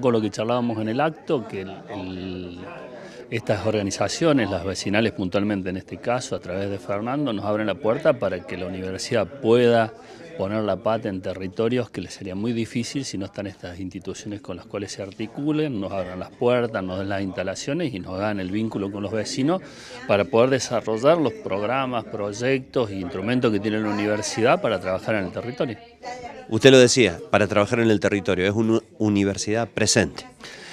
con lo que charlábamos en el acto, que estas organizaciones, las vecinales puntualmente en este caso, a través de Fernando, nos abren la puerta para que la universidad pueda poner la pata en territorios que les sería muy difícil si no están estas instituciones con las cuales se articulen, nos abran las puertas, nos den las instalaciones y nos dan el vínculo con los vecinos para poder desarrollar los programas, proyectos e instrumentos que tiene la universidad para trabajar en el territorio. Usted lo decía, para trabajar en el territorio, es una universidad presente.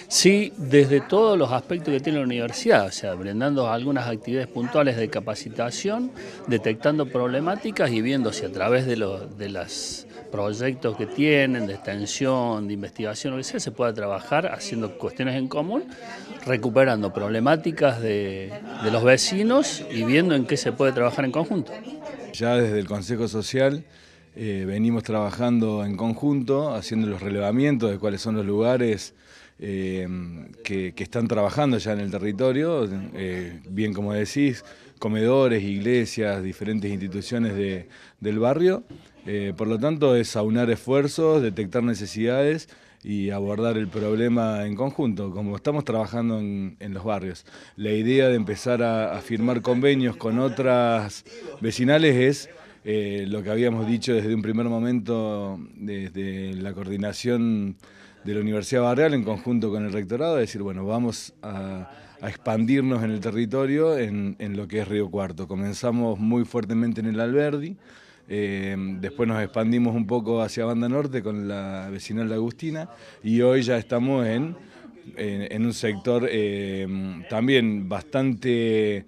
Sí, desde todos los aspectos que tiene la universidad, o sea, brindando algunas actividades puntuales de capacitación, detectando problemáticas y viendo si a través de, los de proyectos que tienen, de extensión, de investigación, o sea, se puede trabajar haciendo cuestiones en común, recuperando problemáticas de los vecinos y viendo en qué se puede trabajar en conjunto. Ya desde el Consejo Social eh, venimos trabajando en conjunto, haciendo los relevamientos de cuáles son los lugares eh, que, están trabajando ya en el territorio, eh, bien como decís, comedores, iglesias, diferentes instituciones del barrio. por lo tanto, es aunar esfuerzos, detectar necesidades y abordar el problema en conjunto, como estamos trabajando en, los barrios. La idea de empezar a firmar convenios con otras vecinales es eh, lo que habíamos dicho desde un primer momento, desde la coordinación de la Universidad Barrial en conjunto con el rectorado, es decir, bueno, vamos a, expandirnos en el territorio en, lo que es Río Cuarto. Comenzamos muy fuertemente en el Alberdi, eh, después nos expandimos un poco hacia Banda Norte con la vecinal de Agustina y hoy ya estamos en, en, un sector eh, también bastante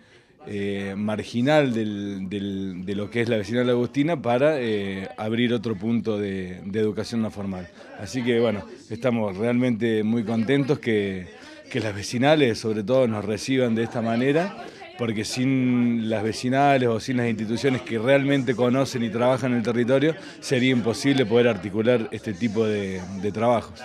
eh, marginal de lo que es la vecinal agustina para eh, abrir otro punto de, educación no formal. Así que bueno, estamos realmente muy contentos que, las vecinales sobre todo nos reciban de esta manera porque sin las vecinales o sin las instituciones que realmente conocen y trabajan en el territorio, sería imposible poder articular este tipo de trabajos.